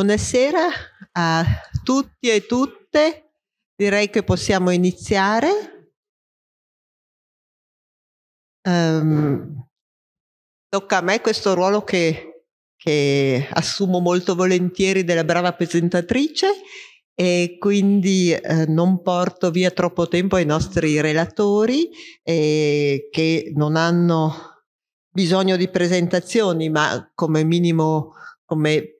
Buonasera a tutti e tutte. Direi che possiamo iniziare. Um, tocca a me questo ruolo che, che, assumo molto volentieri della brava presentatrice e quindi eh, non porto via troppo tempo ai nostri relatori eh, che non hanno bisogno di presentazioni ma come minimo come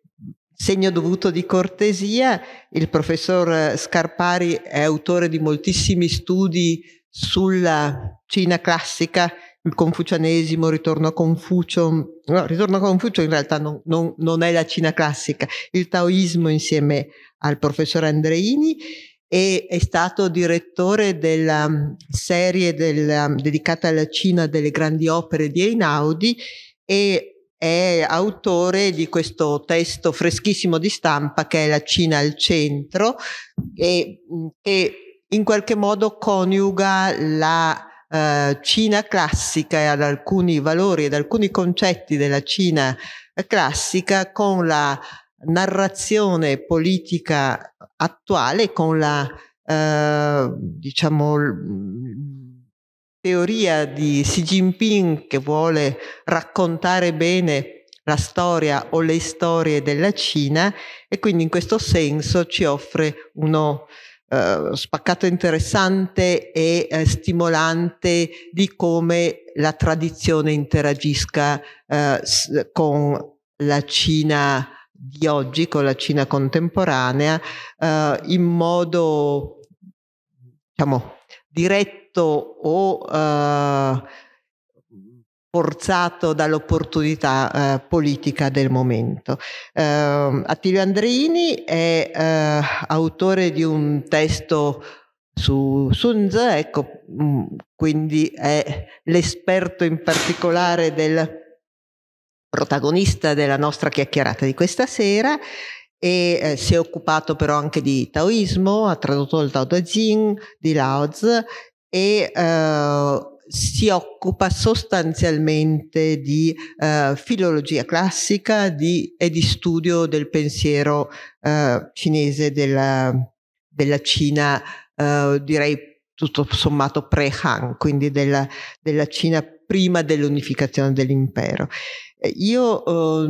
segno dovuto di cortesia, il professor Scarpari è autore di moltissimi studi sulla Cina classica, il confucianesimo, il ritorno a Confucio, no, ritorno a Confucio in realtà non, non, non è la Cina classica, il taoismo insieme al professor Andreini e è stato direttore della serie della, dedicata alla Cina delle grandi opere di Einaudi e è autore di questo testo freschissimo di stampa che è La Cina al centro e mm, che in qualche modo coniuga la eh, Cina classica e ad alcuni valori ed alcuni concetti della Cina classica con la narrazione politica attuale, con la eh, diciamo teoria di Xi Jinping che vuole raccontare bene la storia o le storie della Cina e quindi in questo senso ci offre uno eh, spaccato interessante e eh, stimolante di come la tradizione interagisca eh, con la Cina di oggi, con la Cina contemporanea, eh, in modo diciamo, diretto costretto o eh, forzato dall'opportunità eh, politica del momento. Eh, Attilio Andreini è eh, autore di un testo su Sunz, ecco, mm, quindi è l'esperto in particolare del protagonista della nostra chiacchierata di questa sera e eh, si è occupato però anche di taoismo, ha tradotto il Tao Te Ching di Lao Tzu e eh, si occupa sostanzialmente di eh, filologia classica di, e di studio del pensiero eh, cinese della, della Cina, eh, direi tutto sommato pre-Han, quindi della, della Cina prima dell'unificazione dell'impero. Io eh,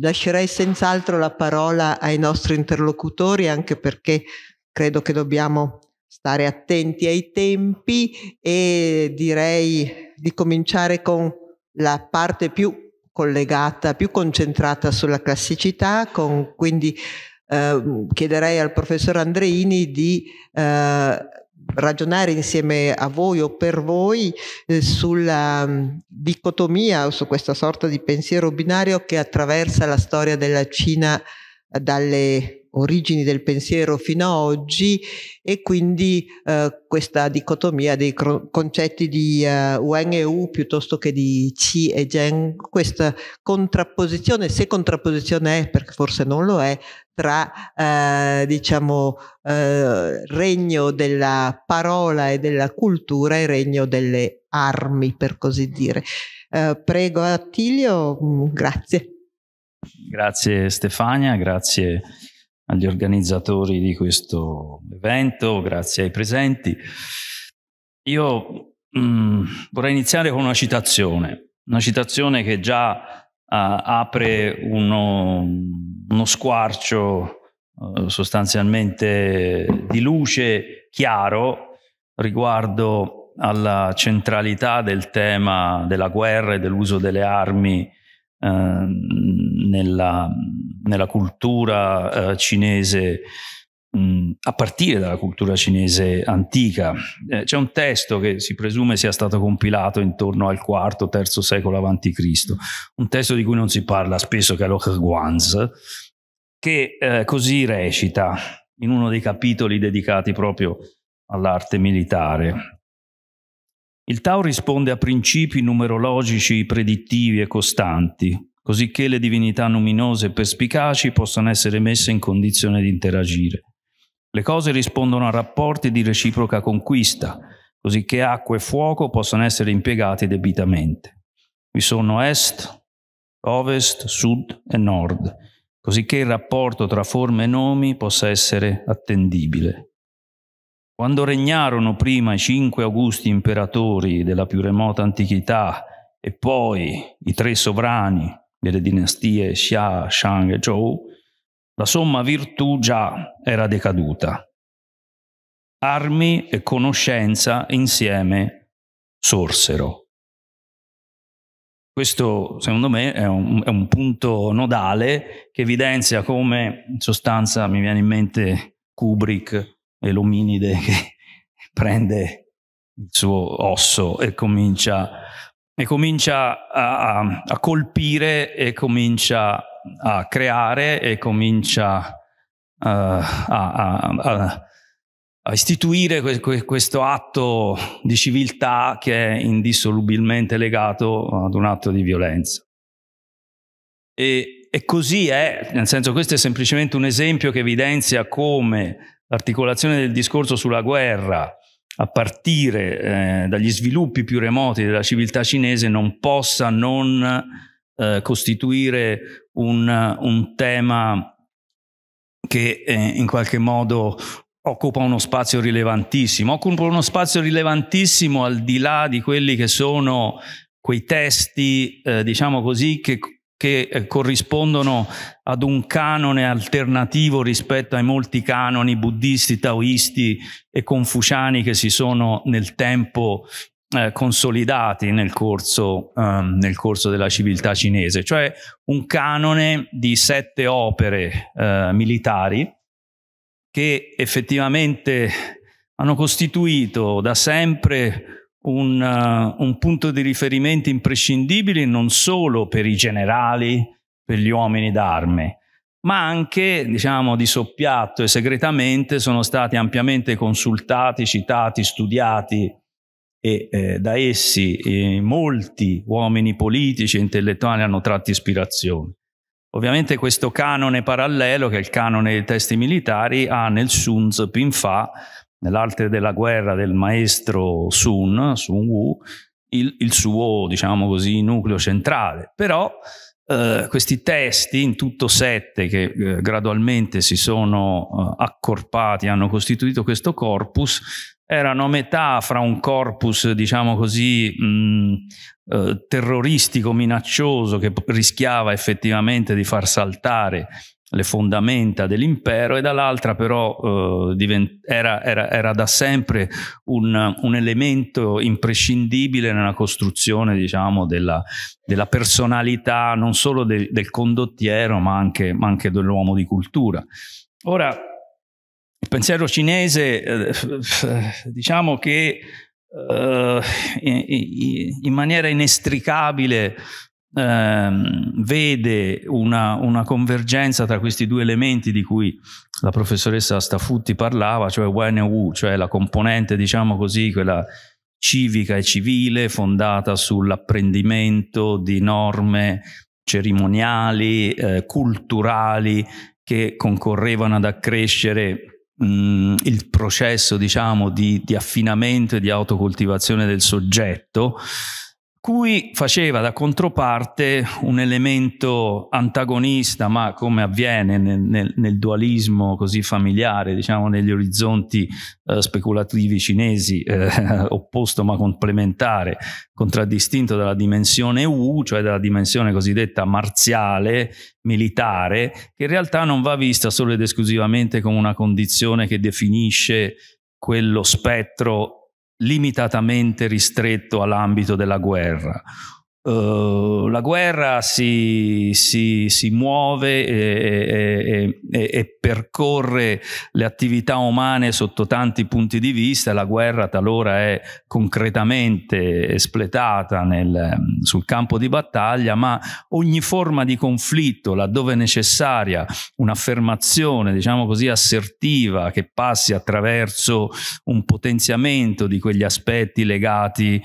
lascerei senz'altro la parola ai nostri interlocutori anche perché credo che dobbiamo stare attenti ai tempi e direi di cominciare con la parte più collegata, più concentrata sulla classicità, con, quindi eh, chiederei al professor Andreini di eh, ragionare insieme a voi o per voi eh, sulla mh, mm, dicotomia o su questa sorta di pensiero binario che attraversa la storia della Cina dalle origini del pensiero fino a oggi e quindi eh, questa dicotomia dei concetti di eh, Wang e Wu piuttosto che di Qi e Zheng, questa contrapposizione, se contrapposizione è, perché forse non lo è, tra eh, diciamo eh, regno della parola e della cultura e regno delle armi, per così dire. Eh, prego Attilio, mm, grazie. Grazie Stefania, grazie agli organizzatori di questo evento, grazie ai presenti. Io mh, mm, vorrei iniziare con una citazione, una citazione che già uh, apre uno, uno squarcio uh, sostanzialmente di luce chiaro riguardo alla centralità del tema della guerra e dell'uso delle armi uh, nella, nella cultura eh, cinese, mh, mm, a partire dalla cultura cinese antica. Eh, c'è un testo che si presume sia stato compilato intorno al IV-III secolo a.C., un testo di cui non si parla spesso, che è lo Guanz, che eh, così recita in uno dei capitoli dedicati proprio all'arte militare. Il Tao risponde a principi numerologici predittivi e costanti, cosicché le divinità luminose e perspicaci possano essere messe in condizione di interagire. Le cose rispondono a rapporti di reciproca conquista, cosicché acqua e fuoco possano essere impiegati debitamente. Vi sono est, ovest, sud e nord, cosicché il rapporto tra forme e nomi possa essere attendibile. Quando regnarono prima i cinque augusti imperatori della più remota antichità e poi i tre sovrani delle dinastie Xia, Shang e Zhou, la somma virtù già era decaduta. Armi e conoscenza insieme sorsero. Questo, secondo me, è un, è un punto nodale che evidenzia come, in sostanza, mi viene in mente Kubrick e l'ominide che prende il suo osso e comincia e comincia a, a, a colpire e comincia a creare e comincia uh, a, a, istituire que, que, questo atto di civiltà che è indissolubilmente legato ad un atto di violenza. E, e così è, nel senso questo è semplicemente un esempio che evidenzia come l'articolazione del discorso sulla guerra a partire eh, dagli sviluppi più remoti della civiltà cinese non possa non eh, costituire un, un, tema che eh, in qualche modo occupa uno spazio rilevantissimo, occupa uno spazio rilevantissimo al di là di quelli che sono quei testi, eh, diciamo così, che che eh, corrispondono ad un canone alternativo rispetto ai molti canoni buddisti, taoisti e confuciani che si sono nel tempo eh, consolidati nel corso, um, nel corso, della civiltà cinese, cioè un canone di sette opere eh, militari che effettivamente hanno costituito da sempre un, uh, un punto di riferimento imprescindibile non solo per i generali, per gli uomini d'arme, ma anche, diciamo, di soppiatto e segretamente sono stati ampiamente consultati, citati, studiati e eh, da essi eh, molti uomini politici e intellettuali hanno tratto ispirazione. Ovviamente questo canone parallelo, che è il canone dei testi militari, ha nel Sun Tzu Pinfa nell'arte della guerra del maestro Sun, Sun Wu, il, il suo, diciamo così, nucleo centrale. Però eh, questi testi, in tutto sette, che eh, gradualmente si sono eh, accorpati, hanno costituito questo corpus, erano metà fra un corpus, diciamo così, mh, mm, eh, terroristico, minaccioso, che rischiava effettivamente di far saltare le fondamenta dell'impero e dall'altra però eh, era, era, era, da sempre un, un, elemento imprescindibile nella costruzione diciamo, della, della, personalità non solo de- del condottiero ma anche, ma anche, dell'uomo di cultura. Ora, il pensiero cinese eh, eh diciamo che eh, in, in maniera inestricabile ehm, vede una, una, convergenza tra questi due elementi di cui la professoressa Stafutti parlava, cioè Wen e Wu, cioè la componente, diciamo così, quella civica e civile fondata sull'apprendimento di norme cerimoniali, eh, culturali che concorrevano ad accrescere mh, il processo diciamo di, di, affinamento e di autocoltivazione del soggetto cui faceva da controparte un elemento antagonista, ma come avviene nel, nel, nel dualismo così familiare, diciamo negli orizzonti eh, speculativi cinesi, eh, opposto ma complementare, contraddistinto dalla dimensione U, cioè dalla dimensione cosiddetta marziale, militare, che in realtà non va vista solo ed esclusivamente come una condizione che definisce quello spettro limitatamente ristretto all'ambito della guerra, Uh, la guerra si, si, si muove e, e, e, e, percorre le attività umane sotto tanti punti di vista, la guerra talora è concretamente espletata nel, sul campo di battaglia, ma ogni forma di conflitto, laddove necessaria, un'affermazione, diciamo così, assertiva che passi attraverso un potenziamento di quegli aspetti legati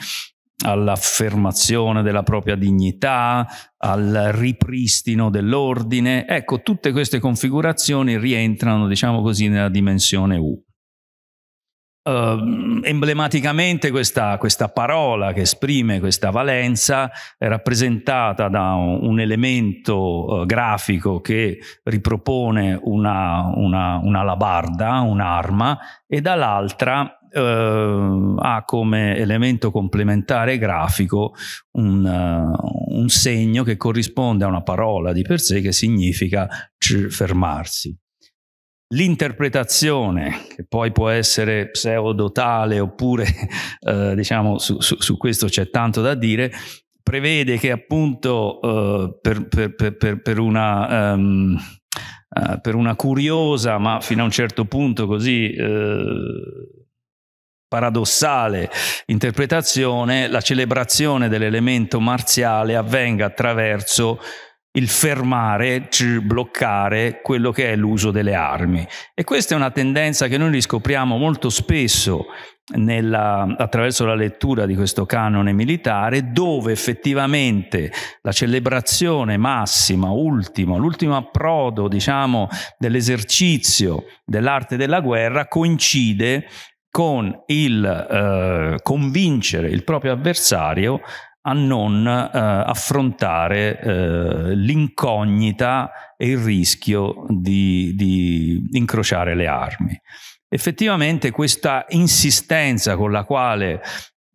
all'affermazione della propria dignità, al ripristino dell'ordine. Ecco, tutte queste configurazioni rientrano, diciamo così, nella dimensione U. Uh, emblematicamente questa, questa, parola che esprime questa valenza è rappresentata da un, un elemento uh, grafico che ripropone una, una, una labarda, un'arma, e dall'altra uh, come elemento complementare grafico un, uh, un segno che corrisponde a una parola di per sé che significa fermarsi. L'interpretazione, che poi può essere pseudotale oppure eh, diciamo su, su, su, questo c'è tanto da dire, prevede che appunto eh, per, per, per, per, una... Um, eh, per una curiosa, ma fino a un certo punto così eh, paradossale interpretazione, la celebrazione dell'elemento marziale avvenga attraverso il fermare, bloccare quello che è l'uso delle armi. E questa è una tendenza che noi riscopriamo molto spesso nella, attraverso la lettura di questo canone militare, dove effettivamente la celebrazione massima, ultima, l'ultimo approdo diciamo, dell'esercizio dell'arte della guerra coincide con il eh, convincere il proprio avversario a non eh, affrontare eh, l'incognita e il rischio di, di incrociare le armi. Effettivamente questa insistenza con la quale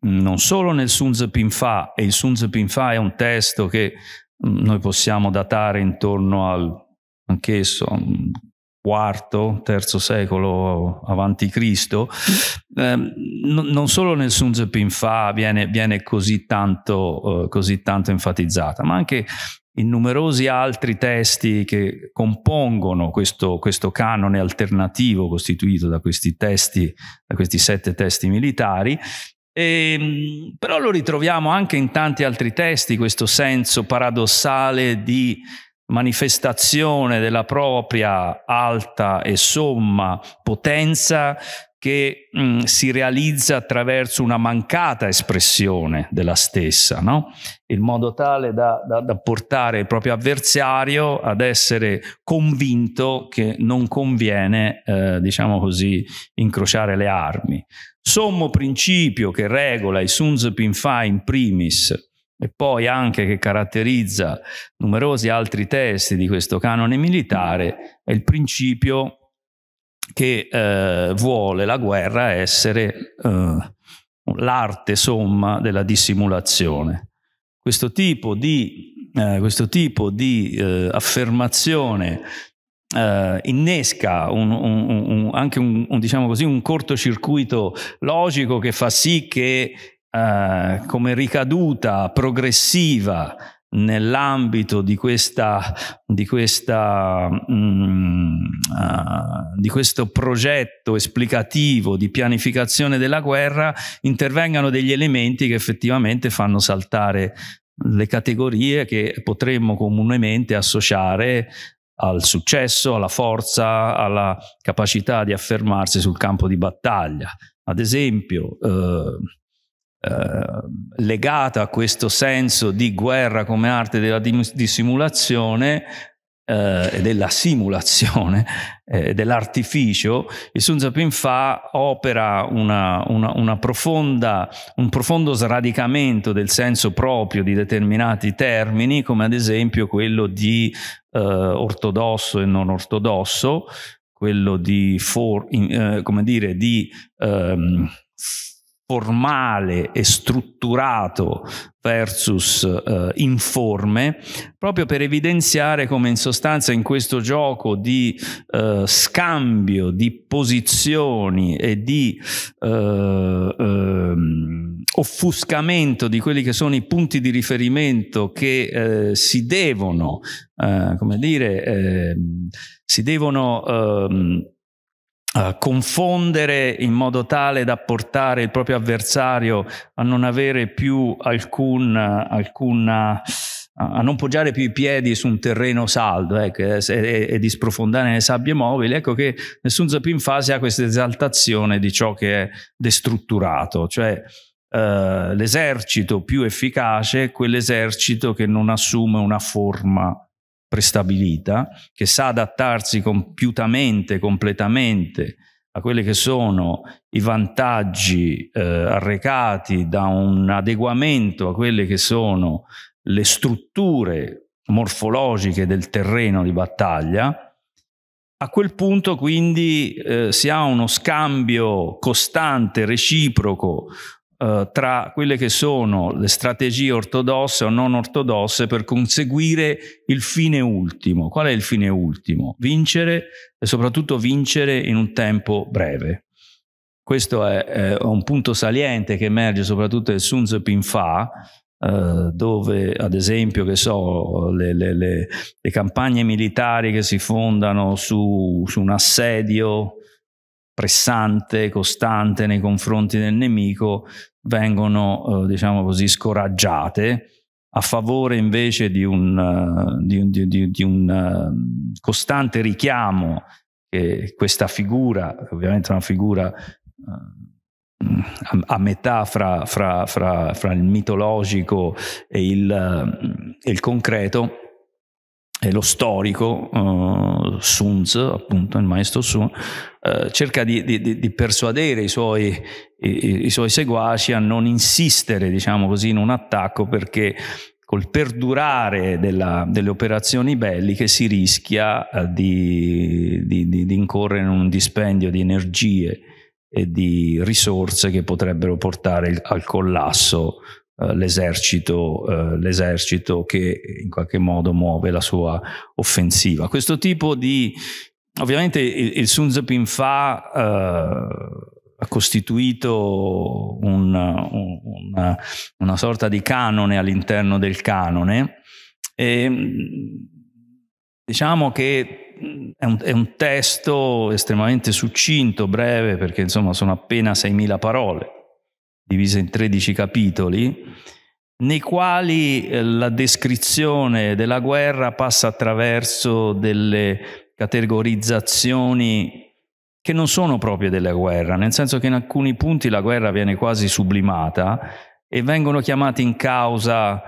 mm, non solo nel Sun Tzu Pin Fa, e il Sun Tzu Pin Fa è un testo che mm, noi possiamo datare intorno al anch'esso mm, IV, III secolo avanti Cristo, eh, no, non solo nel Sun Zepin Fa viene, viene così, tanto, eh, così tanto enfatizzata, ma anche in numerosi altri testi che compongono questo, questo canone alternativo costituito da questi testi, da questi sette testi militari, e, ehm, però lo ritroviamo anche in tanti altri testi, questo senso paradossale di manifestazione della propria alta e somma potenza che mh, mm, si realizza attraverso una mancata espressione della stessa, no? in modo tale da, da, da, portare il proprio avversario ad essere convinto che non conviene, eh, diciamo così, incrociare le armi. Sommo principio che regola i Sun Tzu in primis e poi anche che caratterizza numerosi altri testi di questo canone militare, è il principio che eh, vuole la guerra essere eh, l'arte somma della dissimulazione. Questo tipo di, eh, questo tipo di eh, affermazione Uh, innesca un, un, un, anche diciamo così, un, cortocircuito logico che fa sì che eh, come ricaduta progressiva nell'ambito di questa, di, questa, mm, uh, di questo progetto esplicativo di pianificazione della guerra intervengano degli elementi che effettivamente fanno saltare le categorie che potremmo comunemente associare al successo, alla forza, alla capacità di affermarsi sul campo di battaglia. Ad esempio, eh, eh, legata a questo senso di guerra come arte della dissimulazione eh, della simulazione, eh, dell'artificio, il Sun Zapin fa opera una, una, una profonda, un profondo sradicamento del senso proprio di determinati termini, come ad esempio quello di eh, ortodosso e non ortodosso, quello di, for, in, eh, come dire, di ehm, formale e strutturato versus eh, informe, proprio per evidenziare come in sostanza in questo gioco di eh, scambio di posizioni e di eh, ehm, offuscamento di quelli che sono i punti di riferimento che eh, si devono, eh, come dire, ehm, si devono ehm, eh, confondere in modo tale da portare il proprio avversario a non avere più alcun, alcuna, a non poggiare più i piedi su un terreno saldo eh, e, e, di sprofondare nelle sabbie mobili, ecco che nessun in fase ha questa esaltazione di ciò che è destrutturato, cioè uh, l'esercito più efficace è quell'esercito che non assume una forma prestabilita, che sa adattarsi compiutamente, completamente a quelli che sono i vantaggi eh, arrecati da un adeguamento a quelle che sono le strutture morfologiche del terreno di battaglia, a quel punto quindi eh, si ha uno scambio costante, reciproco eh, tra quelle che sono le strategie ortodosse o non ortodosse per conseguire il fine ultimo. Qual è il fine ultimo? Vincere e soprattutto vincere in un tempo breve. Questo è, è un punto saliente che emerge soprattutto nel Sun Tzu Pin Fa, eh, dove ad esempio che so, le, le, le, le campagne militari che si fondano su, su un assedio pressante, costante nei confronti del nemico, vengono, eh, diciamo così, scoraggiate a favore invece di un, uh, di, di, di, un eh, costante richiamo che questa figura, ovviamente una figura a, eh, a, metà fra, fra, fra, fra, il mitologico e il, e il concreto, lo storico uh, eh, Sun appunto il maestro Sun, uh, cerca di, di, di, persuadere i suoi, i, i suoi, seguaci a non insistere, diciamo così, in un attacco perché col perdurare della, delle operazioni belliche si rischia uh, di, di, incorrere in un dispendio di energie e di risorse che potrebbero portare al collasso eh, l'esercito, eh, l'esercito che in qualche modo muove la sua offensiva. Questo tipo di... Ovviamente il, il Sun Zepin fa... Eh, ha costituito un, un, una, una, sorta di canone all'interno del canone e mm, diciamo che mm, è un, è un, testo estremamente succinto, breve, perché insomma sono appena 6.000 parole, divisa in 13 capitoli, nei quali eh, la descrizione della guerra passa attraverso delle categorizzazioni che non sono proprie della guerra, nel senso che in alcuni punti la guerra viene quasi sublimata e vengono chiamate in causa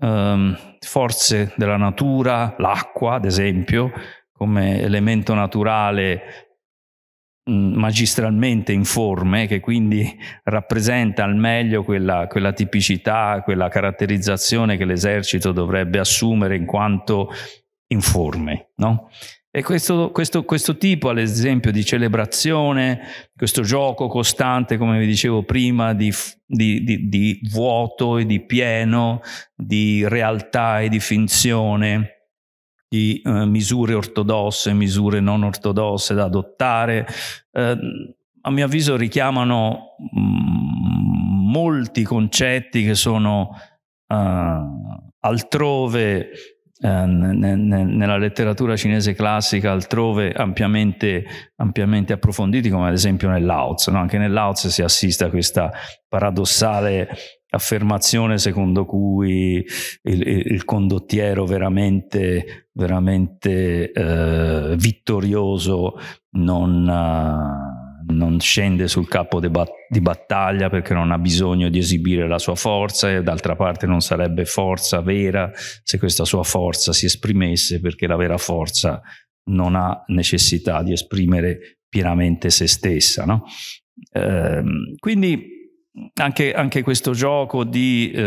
um, forze della natura, l'acqua ad esempio, come elemento naturale Mm, magistralmente informe, che quindi rappresenta al meglio quella, quella, tipicità, quella caratterizzazione che l'esercito dovrebbe assumere in quanto informe. No? E questo, questo, questo tipo, ad esempio, di celebrazione, questo gioco costante, come vi dicevo prima, di, di, di, di vuoto e di pieno, di realtà e di finzione, di eh, misure ortodosse, misure non ortodosse da adottare, eh, a mio avviso richiamano mh, mm, molti concetti che sono eh, altrove eh, nella letteratura cinese classica altrove ampiamente, ampiamente, approfonditi come ad esempio nel Lao no? anche nel Lao si assiste a questa paradossale affermazione secondo cui il, il condottiero veramente, veramente eh, vittorioso non, eh, non, scende sul capo di, bat- di, battaglia perché non ha bisogno di esibire la sua forza e d'altra parte non sarebbe forza vera se questa sua forza si esprimesse perché la vera forza non ha necessità di esprimere pienamente se stessa. No? Eh, quindi anche, anche, questo gioco di eh,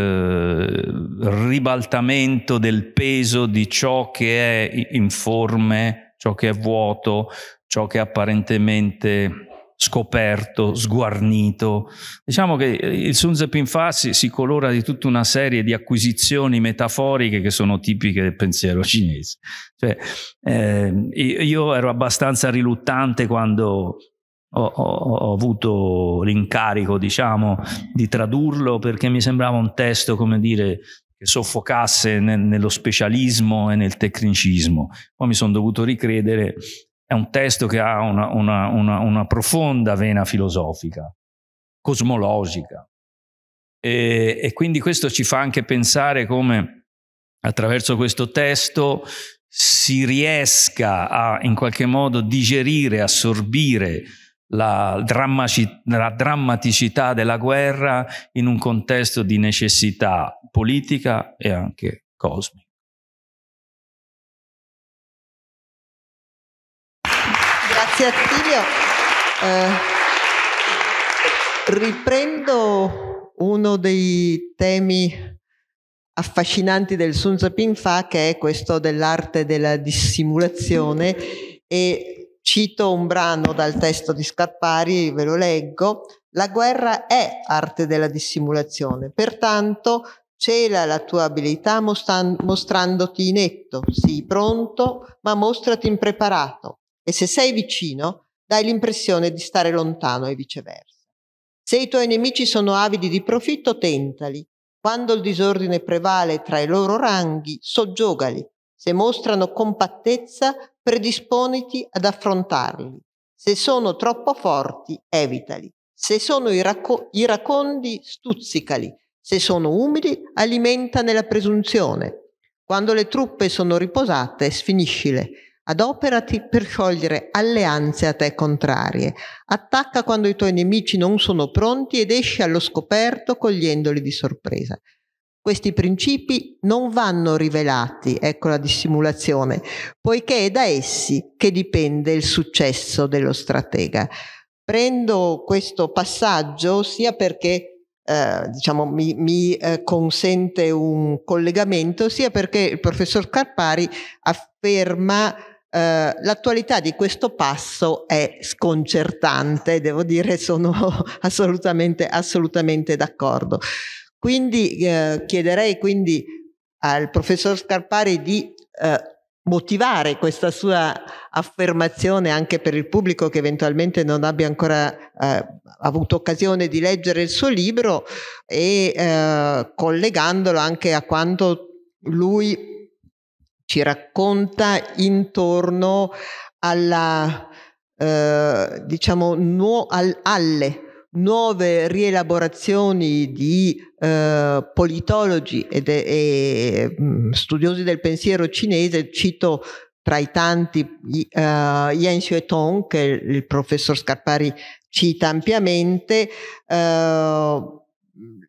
ribaltamento del peso di ciò che è informe, ciò che è vuoto, ciò che è apparentemente scoperto, sguarnito. Diciamo che eh, il Sunzepin Fa si, si colora di tutta una serie di acquisizioni metaforiche che sono tipiche del pensiero cinese. Cioè, eh, io ero abbastanza riluttante quando ho, ho, ho, avuto l'incarico, diciamo, di tradurlo perché mi sembrava un testo, come dire, che soffocasse nel, nello specialismo e nel tecnicismo. Poi mi sono dovuto ricredere, è un testo che ha una, una, una, una profonda vena filosofica, cosmologica. E, e quindi questo ci fa anche pensare come attraverso questo testo si riesca a in qualche modo digerire, assorbire la, drammaci- la drammaticità della guerra in un contesto di necessità politica e anche cosmica. Grazie Attilio. Eh, riprendo uno dei temi affascinanti del Sun Tzu Ping Fa che è questo dell'arte della dissimulazione e Cito un brano dal testo di Scarpari, ve lo leggo. La guerra è arte della dissimulazione, pertanto cela la tua abilità mostrandoti inetto, sii pronto, ma mostrati impreparato e se sei vicino dai l'impressione di stare lontano e viceversa. Se i tuoi nemici sono avidi di profitto, tentali. Quando il disordine prevale tra i loro ranghi, soggiogali. Se mostrano compattezza, predisponiti ad affrontarli. Se sono troppo forti, evitali. Se sono iraco- iracondi, stuzzicali. Se sono umili, alimentane la presunzione. Quando le truppe sono riposate, sfiniscile. Adoperati per sciogliere alleanze a te contrarie. Attacca quando i tuoi nemici non sono pronti ed esci allo scoperto cogliendoli di sorpresa. Questi principi non vanno rivelati, ecco la dissimulazione, poiché è da essi che dipende il successo dello stratega. Prendo questo passaggio sia perché eh, diciamo, mi, mi eh, consente un collegamento, sia perché il professor Carpari afferma eh, l'attualità di questo passo è sconcertante, devo dire sono assolutamente, assolutamente d'accordo. Quindi eh, chiederei quindi al professor Scarpari di eh, motivare questa sua affermazione anche per il pubblico che eventualmente non abbia ancora eh, avuto occasione di leggere il suo libro e eh, collegandolo anche a quanto lui ci racconta intorno alla, eh, diciamo, nu- al- alle nuove rielaborazioni di eh, politologi e, mm, studiosi del pensiero cinese, cito tra i tanti uh, Yan Tong, che il professor Scarpari cita ampiamente, uh,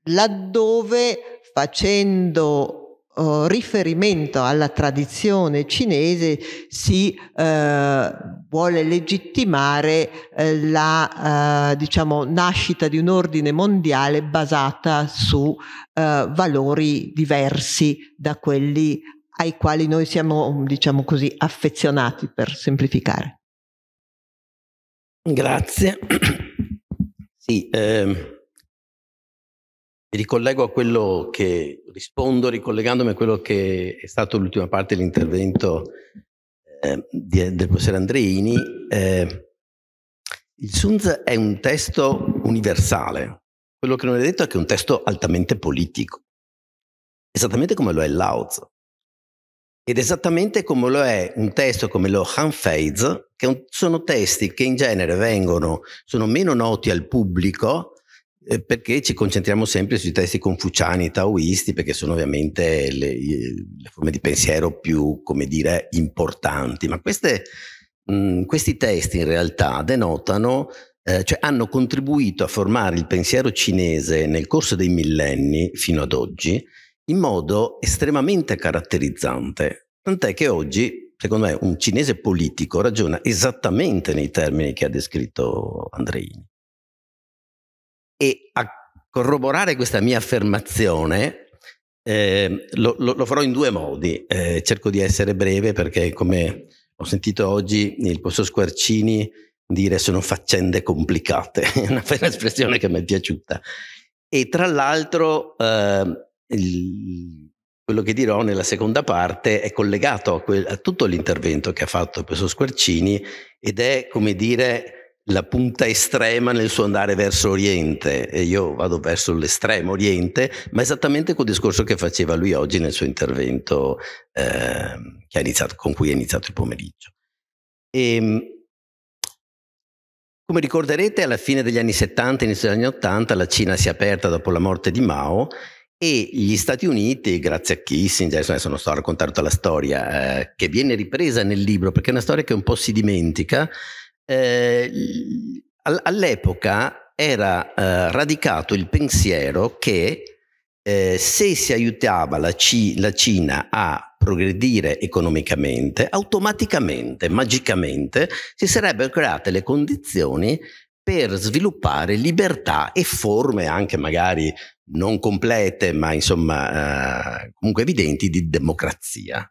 laddove facendo eh, riferimento alla tradizione cinese si eh, vuole legittimare eh, la eh, diciamo, nascita di un ordine mondiale basata su eh, valori diversi da quelli ai quali noi siamo, diciamo così, affezionati, per semplificare. Grazie. sì, ehm mi ricollego a quello che rispondo ricollegandomi a quello che è stato l'ultima parte dell'intervento eh, di, del professor Andreini. Eh, il Sunz è un testo universale. Quello che non è detto è che è un testo altamente politico, esattamente come lo è Lao Tzu. Ed esattamente come lo è un testo come lo Han Feiz, che un, sono testi che in genere vengono, sono meno noti al pubblico, eh, perché ci concentriamo sempre sui testi confuciani, taoisti, perché sono ovviamente le, le forme di pensiero più, come dire, importanti, ma queste, mh, mm, questi testi in realtà denotano, eh, cioè hanno contribuito a formare il pensiero cinese nel corso dei millenni fino ad oggi in modo estremamente caratterizzante, tant'è che oggi, secondo me, un cinese politico ragiona esattamente nei termini che ha descritto Andreini. E a corroborare questa mia affermazione eh, lo, lo, lo, farò in due modi. Eh, cerco di essere breve perché, come ho sentito oggi il professor Squarcini dire, sono faccende complicate. È una bella espressione che mi è piaciuta. E tra l'altro, eh, il, quello che dirò nella seconda parte è collegato a, quel, a tutto l'intervento che ha fatto il professor Squarcini ed è, come dire, la punta estrema nel suo andare verso Oriente e io vado verso l'estremo Oriente, ma esattamente quel discorso che faceva lui oggi nel suo intervento eh, iniziato, con cui ha iniziato il pomeriggio. E, ehm, come ricorderete, alla fine degli anni 70, inizio degli anni 80, la Cina si è aperta dopo la morte di Mao e gli Stati Uniti, grazie a Kissinger, adesso non sto a raccontare tutta la storia, eh, che viene ripresa nel libro perché è una storia che un po' si dimentica, eh, all'epoca era eh, radicato il pensiero che eh, se si aiutava la, C- la, Cina a progredire economicamente, automaticamente, magicamente, si sarebbero create le condizioni per sviluppare libertà e forme anche magari non complete, ma insomma eh, comunque evidenti di democrazia.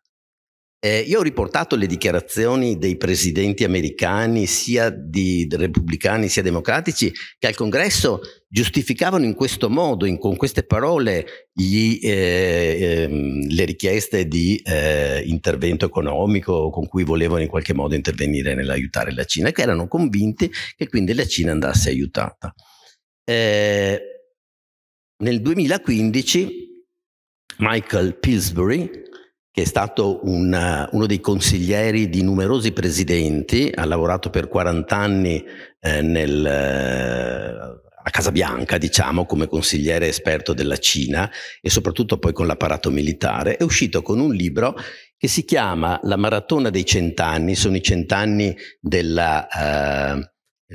Eh, io ho riportato le dichiarazioni dei presidenti americani, sia di repubblicani sia democratici, che al congresso giustificavano in questo modo, in, con queste parole, gli, eh, ehm, le richieste di eh, intervento economico con cui volevano in qualche modo intervenire nell'aiutare la Cina, che erano convinti che quindi la Cina andasse aiutata. Eh, nel 2015 Michael Pillsbury che è stato una, uno dei consiglieri di numerosi presidenti, ha lavorato per 40 anni eh, nel, eh, a Casa Bianca, diciamo, come consigliere esperto della Cina e soprattutto poi con l'apparato militare, è uscito con un libro che si chiama La maratona dei cent'anni, sono i cent'anni della... Eh,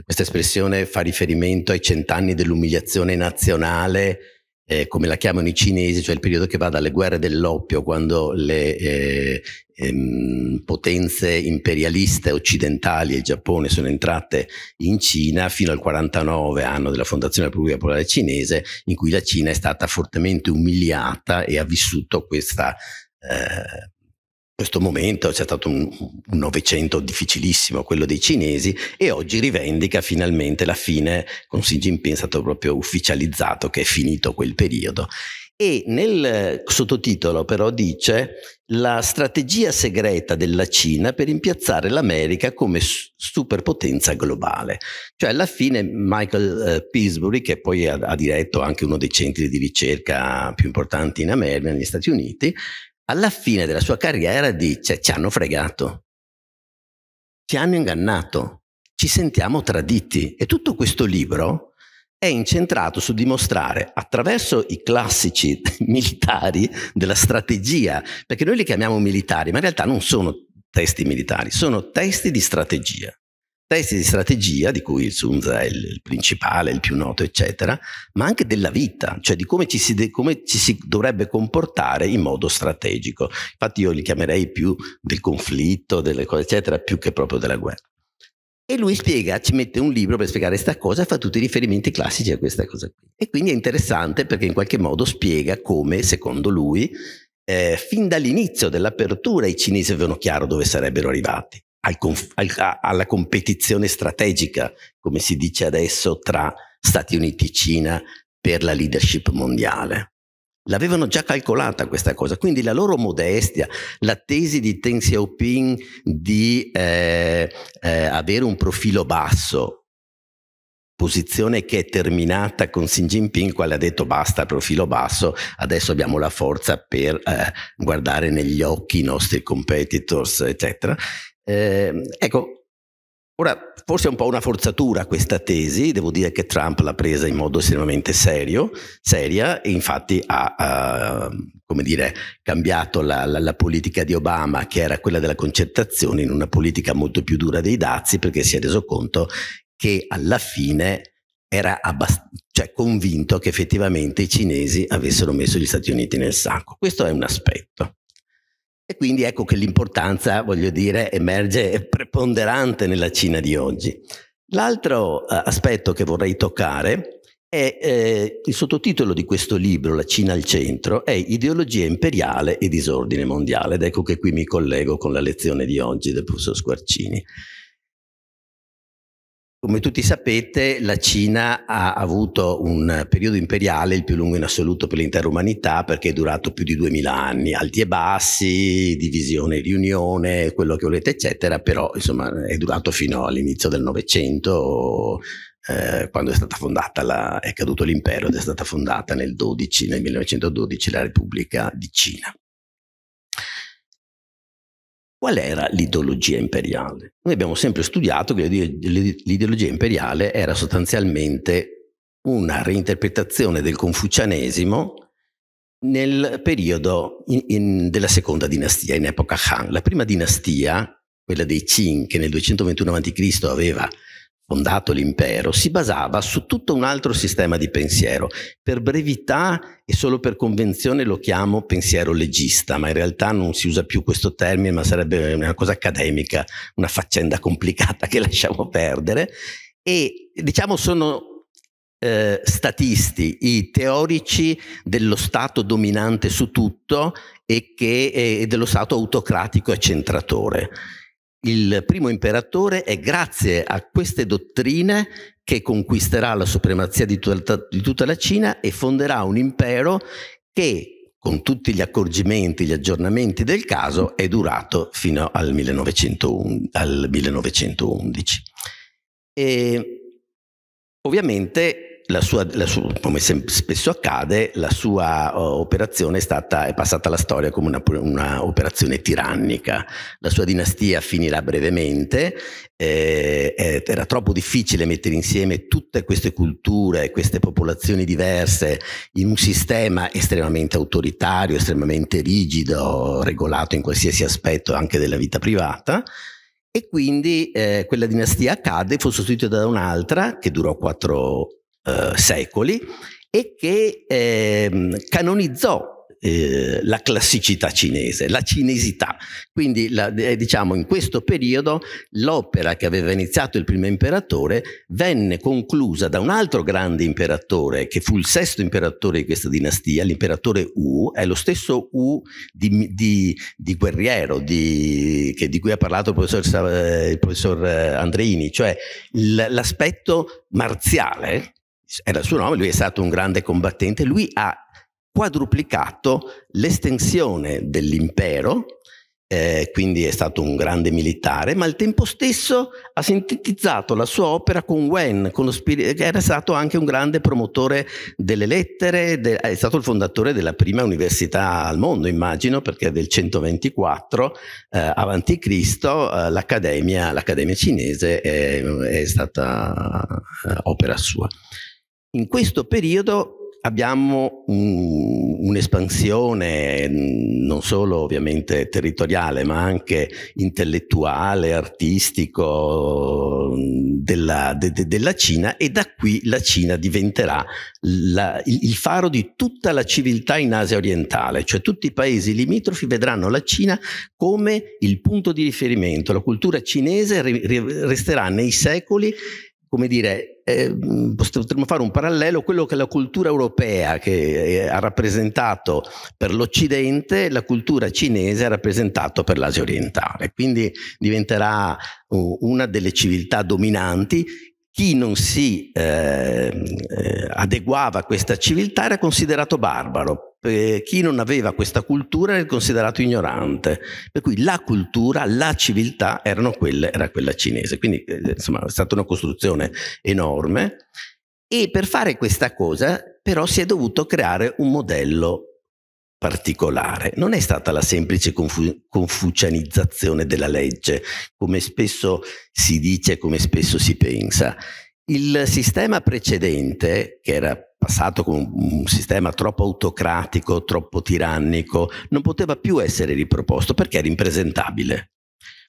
questa espressione fa riferimento ai cent'anni dell'umiliazione nazionale eh, come la chiamano i cinesi, cioè il periodo che va dalle guerre dell'oppio, quando le eh, ehm, potenze imperialiste occidentali e il Giappone sono entrate in Cina, fino al 49 anno della fondazione della Repubblica Popolare Cinese, in cui la Cina è stata fortemente umiliata e ha vissuto questa eh, questo momento c'è stato un, un novecento difficilissimo, quello dei cinesi, e oggi rivendica finalmente la fine, con Xi Jinping è stato proprio ufficializzato che è finito quel periodo. E nel sottotitolo però dice la strategia segreta della Cina per impiazzare l'America come superpotenza globale. Cioè alla fine Michael eh, Pillsbury, che poi ha, ha diretto anche uno dei centri di ricerca più importanti in America, negli Stati Uniti, alla fine della sua carriera dice ci hanno fregato, ci hanno ingannato, ci sentiamo traditi e tutto questo libro è incentrato su dimostrare attraverso i classici militari della strategia, perché noi li chiamiamo militari, ma in realtà non sono testi militari, sono testi di strategia testi di strategia, di cui il Sun Tzu è il principale, il più noto, eccetera, ma anche della vita, cioè di come ci si, de- come ci si dovrebbe comportare in modo strategico. Infatti io li chiamerei più del conflitto, delle cose, eccetera, più che proprio della guerra. E lui spiega, ci mette un libro per spiegare questa cosa e fa tutti i riferimenti classici a questa cosa qui. E quindi è interessante perché in qualche modo spiega come, secondo lui, eh, fin dall'inizio dell'apertura i cinesi avevano chiaro dove sarebbero arrivati al conf- al- alla competizione strategica, come si dice adesso, tra Stati Uniti e Cina per la leadership mondiale. L'avevano già calcolata questa cosa, quindi la loro modestia, la tesi di Deng Xiaoping di eh, eh, avere un profilo basso, posizione che è terminata con Xi Jinping, quale ha detto basta profilo basso, adesso abbiamo la forza per eh, guardare negli occhi i nostri competitors, eccetera, eh, ecco, ora forse è un po' una forzatura questa tesi, devo dire che Trump l'ha presa in modo estremamente serio, seria e infatti ha, ha come dire, cambiato la, la, la, politica di Obama, che era quella della concertazione, in una politica molto più dura dei dazi, perché si è reso conto che alla fine era abbast- cioè convinto che effettivamente i cinesi avessero messo gli Stati Uniti nel sacco. Questo è un aspetto. E quindi ecco che l'importanza, voglio dire, emerge preponderante nella Cina di oggi. L'altro eh, aspetto che vorrei toccare è eh, il sottotitolo di questo libro, La Cina al centro, è Ideologia imperiale e disordine mondiale ed ecco che qui mi collego con la lezione di oggi del professor Squarcini. Come tutti sapete, la Cina ha avuto un periodo imperiale il più lungo in assoluto per l'intera umanità perché è durato più di 2000 anni, alti e bassi, divisione, e riunione, quello che volete, eccetera, però insomma è durato fino all'inizio del Novecento, eh, quando è stata fondata, la, è caduto l'impero ed è stata fondata nel, 12, nel 1912 la Repubblica di Cina qual era l'ideologia imperiale? Noi abbiamo sempre studiato che l'ideologia imperiale era sostanzialmente una reinterpretazione del confucianesimo nel periodo in, in, della seconda dinastia, in epoca Han. La prima dinastia, quella dei Qing, che nel 221 a.C. aveva fondato l'impero, si basava su tutto un altro sistema di pensiero. Per brevità e solo per convenzione lo chiamo pensiero legista, ma in realtà non si usa più questo termine, ma sarebbe una cosa accademica, una faccenda complicata che lasciamo perdere. E diciamo sono eh, statisti, i teorici dello Stato dominante su tutto e, che, e dello Stato autocratico e centratore il primo imperatore è grazie a queste dottrine che conquisterà la supremazia di tutta, di tutta la Cina e fonderà un impero che con tutti gli accorgimenti, gli aggiornamenti del caso, è durato fino al, 1911. Al 1911. E, ovviamente la sua, la sua, come spesso accade, la sua uh, operazione è, stata, è passata alla storia come un'operazione una, tirannica. La sua dinastia finirà brevemente, eh, era troppo difficile mettere insieme tutte queste culture, queste popolazioni diverse in un sistema estremamente autoritario, estremamente rigido, regolato in qualsiasi aspetto anche della vita privata e quindi eh, quella dinastia cadde, fu sostituita da un'altra che durò quattro eh, secoli e che ehm, eh, canonizzò la classicità cinese, la cinesità. Quindi la, eh, diciamo in questo periodo l'opera che aveva iniziato il primo imperatore venne conclusa da un altro grande imperatore che fu il sesto imperatore di questa dinastia, l'imperatore Wu, è lo stesso Wu di, di, di guerriero di, che, di, cui ha parlato il professor, eh, il professor Andreini, cioè l'aspetto marziale era il suo nome, lui è stato un grande combattente, lui ha quadruplicato l'estensione dell'impero, eh, quindi è stato un grande militare, ma al tempo stesso ha sintetizzato la sua opera con Wen, con spir- era stato anche un grande promotore delle lettere, de- è stato il fondatore della prima università al mondo, immagino, perché del 124 eh, avanti Cristo eh, l'accademia, l'accademia, cinese è, eh, è stata eh, opera sua. In questo periodo abbiamo un'espansione mm, non solo ovviamente territoriale, ma anche intellettuale, artistico mm, della, de, de, della Cina e da qui la Cina diventerà la, il, il faro di tutta la civiltà in Asia orientale, cioè tutti i paesi limitrofi vedranno la Cina come il punto di riferimento, la cultura cinese re, re, resterà nei secoli come dire, eh, potremmo fare un parallelo, quello che la cultura europea che eh, ha rappresentato per l'Occidente, la cultura cinese ha rappresentato per l'Asia orientale, quindi diventerà una delle civiltà dominanti. Chi non si eh, eh adeguava a questa civiltà era considerato barbaro, eh, chi non aveva questa cultura era considerato ignorante, per cui la cultura, la civiltà erano quelle, era quella cinese, quindi eh, insomma è stata una costruzione enorme e per fare questa cosa però si è dovuto creare un modello particolare. Non è stata la semplice confu- confucianizzazione della legge, come spesso si dice, come spesso si pensa. Il sistema precedente, che era passato con un sistema troppo autocratico, troppo tirannico, non poteva più essere riproposto perché era impresentabile.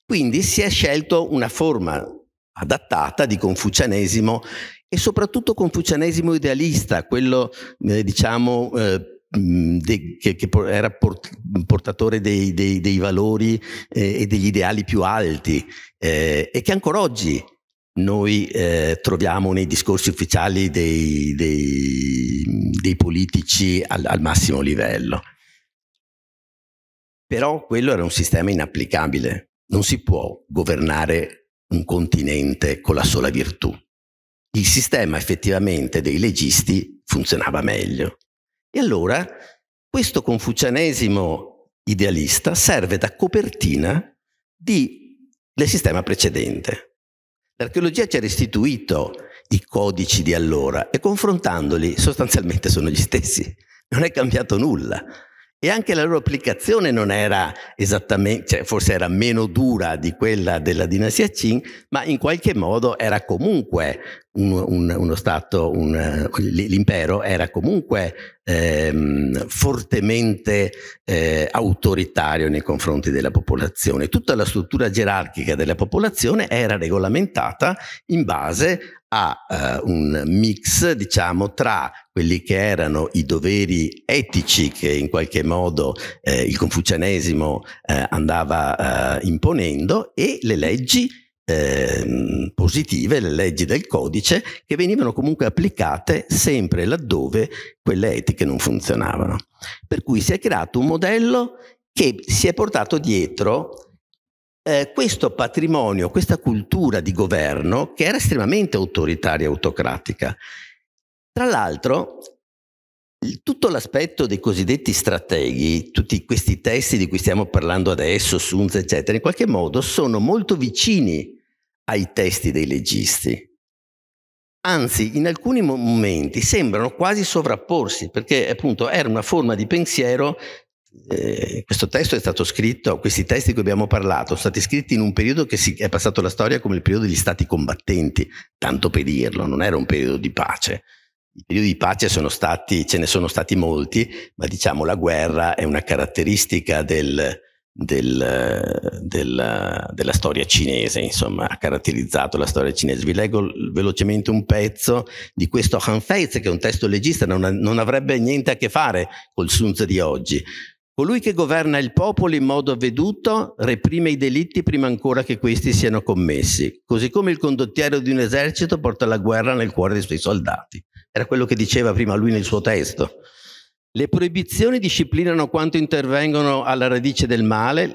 Quindi si è scelto una forma adattata di confucianesimo e soprattutto confucianesimo idealista, quello eh, diciamo eh, mm, De, che, che, era portatore dei, dei, dei valori eh, e degli ideali più alti eh, e che ancora oggi noi eh, troviamo nei discorsi ufficiali dei, dei, dei politici al, al, massimo livello. Però quello era un sistema inapplicabile. Non si può governare un continente con la sola virtù. Il sistema effettivamente dei legisti funzionava meglio. E allora questo confucianesimo idealista serve da copertina del sistema precedente L'archeologia ci ha restituito i codici di allora e confrontandoli sostanzialmente sono gli stessi, non è cambiato nulla e anche la loro applicazione non era esattamente, cioè forse era meno dura di quella della dinastia Qing, ma in qualche modo era comunque un, un, uno stato, un, l'impero era comunque ehm, fortemente eh, autoritario nei confronti della popolazione. Tutta la struttura gerarchica della popolazione era regolamentata in base a eh, un mix, diciamo, tra quelli che erano i doveri etici che in qualche modo eh, il confucianesimo eh, andava eh, imponendo e le leggi ehm, positive, le leggi del codice, che venivano comunque applicate sempre laddove quelle etiche non funzionavano. Per cui si è creato un modello che si è portato dietro eh, questo patrimonio, questa cultura di governo che era estremamente autoritaria e autocratica. Tra l'altro, tutto l'aspetto dei cosiddetti strateghi, tutti questi testi di cui stiamo parlando adesso, Sun eccetera, in qualche modo sono molto vicini ai testi dei legisti. Anzi, in alcuni momenti sembrano quasi sovrapporsi, perché appunto era una forma di pensiero eh, questo testo è stato scritto, questi testi di cui abbiamo parlato, sono stati scritti in un periodo che si, è passato la storia come il periodo degli stati combattenti, tanto per dirlo, non era un periodo di pace. I periodi di pace stati, ce ne sono stati molti, ma diciamo la guerra è una caratteristica del, del, del, della storia cinese, insomma, ha caratterizzato la storia cinese. Vi leggo velocemente un pezzo di questo Han Feiz, che è un testo legista, non, non avrebbe niente a che fare col Sun Tzu di oggi. Colui che governa il popolo in modo avveduto reprime i delitti prima ancora che questi siano commessi, così come il condottiero di un esercito porta la guerra nel cuore dei suoi soldati. Era quello che diceva prima lui nel suo testo. Le proibizioni disciplinano quanto intervengono alla radice del male,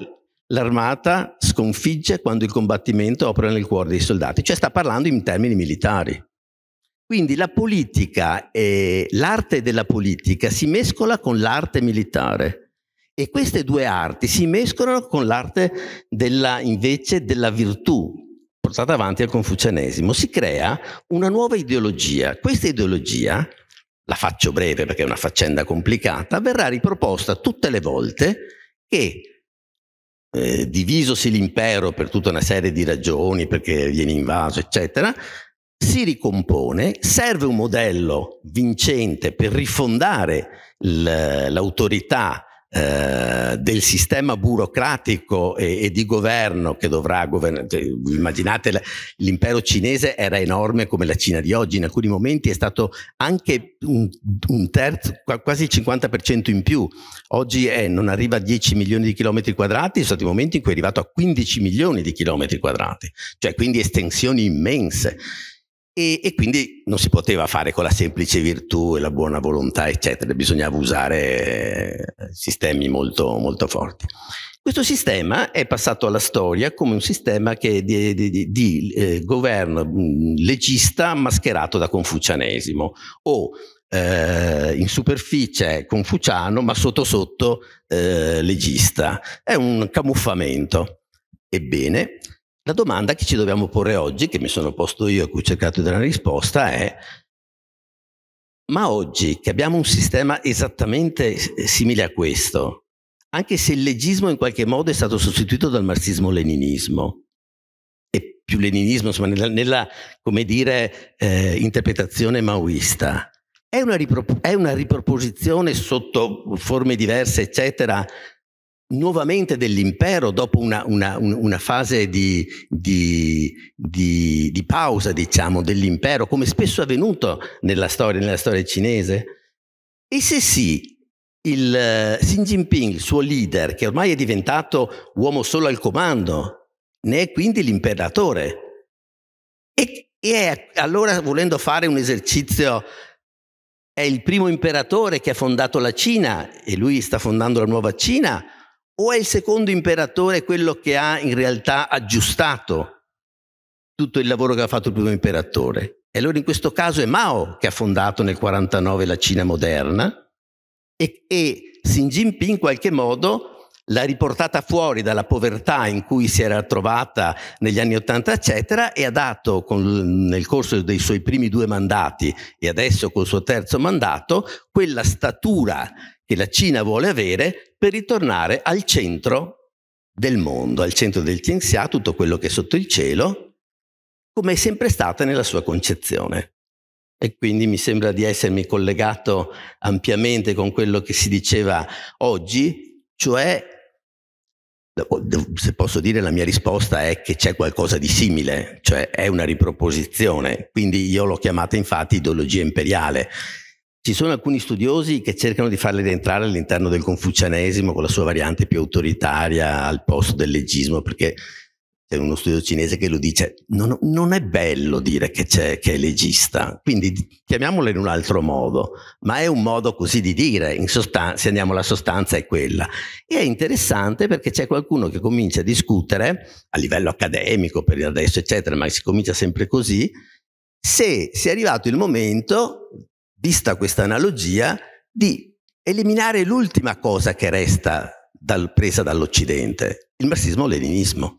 l'armata sconfigge quando il combattimento opera nel cuore dei soldati, cioè sta parlando in termini militari. Quindi la politica e l'arte della politica si mescola con l'arte militare e queste due arti si mescolano con l'arte della, invece della virtù portata avanti al confucianesimo. Si crea una nuova ideologia. Questa ideologia, la faccio breve perché è una faccenda complicata, verrà riproposta tutte le volte che eh, divisosi l'impero per tutta una serie di ragioni, perché viene invaso, eccetera, si ricompone, serve un modello vincente per rifondare l'autorità eh, del sistema burocratico e, e, di governo che dovrà governare. Cioè, immaginate l'impero cinese era enorme come la Cina di oggi, in alcuni momenti è stato anche un, un terzo, quasi il 50% in più. Oggi è, non arriva a 10 milioni di chilometri quadrati, sono stati momenti in cui è arrivato a 15 milioni di chilometri quadrati, cioè quindi estensioni immense. E, e, quindi non si poteva fare con la semplice virtù e la buona volontà, eccetera, bisognava usare eh, sistemi molto, molto forti. Questo sistema è passato alla storia come un sistema di, di, di, di eh, governo mm, legista mascherato da confucianesimo o eh, in superficie confuciano ma sotto sotto eh, legista. È un camuffamento. Ebbene, la domanda che ci dobbiamo porre oggi, che mi sono posto io, a cui ho cercato di dare una risposta, è ma oggi che abbiamo un sistema esattamente simile a questo, anche se il legismo in qualche modo è stato sostituito dal marxismo-leninismo, e più leninismo, insomma, nella, nella come dire, eh, interpretazione maoista, è una, ripro- è una riproposizione sotto forme diverse, eccetera, nuovamente dell'impero dopo una, una, una fase di, di, di, di, pausa, diciamo, dell'impero, come spesso è avvenuto nella storia, nella storia cinese? E se sì, il uh, Xi Jinping, il suo leader, che ormai è diventato uomo solo al comando, ne è quindi l'imperatore. E, e è, allora, volendo fare un esercizio è il primo imperatore che ha fondato la Cina e lui sta fondando la nuova Cina o è il secondo imperatore quello che ha in realtà aggiustato tutto il lavoro che ha fatto il primo imperatore? E allora in questo caso è Mao che ha fondato nel 49 la Cina moderna e, e Xi Jinping in qualche modo l'ha riportata fuori dalla povertà in cui si era trovata negli anni Ottanta, eccetera, e ha dato con, nel corso dei suoi primi due mandati e adesso col suo terzo mandato quella statura che la Cina vuole avere per ritornare al centro del mondo, al centro del Tianxia, tutto quello che è sotto il cielo, come è sempre stata nella sua concezione. E quindi mi sembra di essermi collegato ampiamente con quello che si diceva oggi, cioè, se posso dire, la mia risposta è che c'è qualcosa di simile, cioè è una riproposizione. Quindi io l'ho chiamata infatti ideologia imperiale, ci sono alcuni studiosi che cercano di farle rientrare all'interno del confucianesimo con la sua variante più autoritaria al posto del legismo, perché c'è uno studio cinese che lo dice, non, non è bello dire che, che, è legista, quindi chiamiamolo in un altro modo, ma è un modo così di dire, sostan- se andiamo alla sostanza è quella. E è interessante perché c'è qualcuno che comincia a discutere, a livello accademico per adesso, eccetera, ma si comincia sempre così, se sia arrivato il momento vista questa analogia, di eliminare l'ultima cosa che resta dal, presa dall'Occidente, il marxismo-leninismo,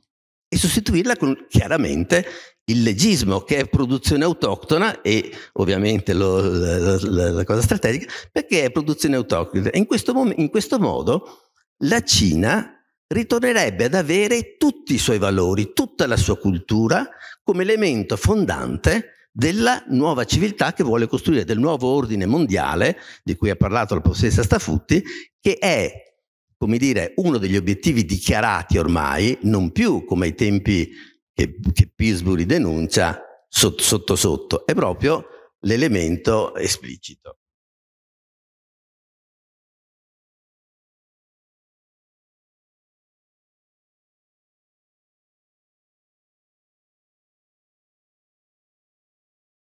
e sostituirla con chiaramente il legismo, che è produzione autoctona e ovviamente lo, la, la, la, cosa strategica, perché è produzione autoctona. In questo, mom- in questo modo la Cina ritornerebbe ad avere tutti i suoi valori, tutta la sua cultura come elemento fondante della nuova civiltà che vuole costruire, del nuovo ordine mondiale, di cui ha parlato la professoressa Stafutti, che è, come dire, uno degli obiettivi dichiarati ormai, non più come ai tempi che, che Pillsbury denuncia sotto sotto, sotto è proprio l'elemento esplicito.